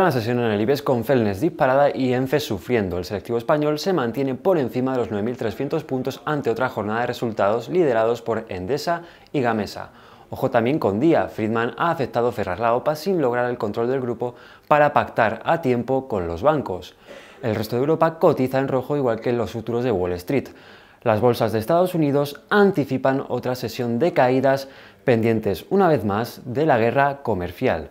La sesión en el IBEX con Felnes disparada y ENFE sufriendo. El selectivo español se mantiene por encima de los 9.300 puntos ante otra jornada de resultados liderados por Endesa y Gamesa. Ojo también con Día, Friedman ha aceptado cerrar la OPA sin lograr el control del grupo para pactar a tiempo con los bancos. El resto de Europa cotiza en rojo igual que los futuros de Wall Street. Las bolsas de Estados Unidos anticipan otra sesión de caídas pendientes una vez más de la guerra comercial.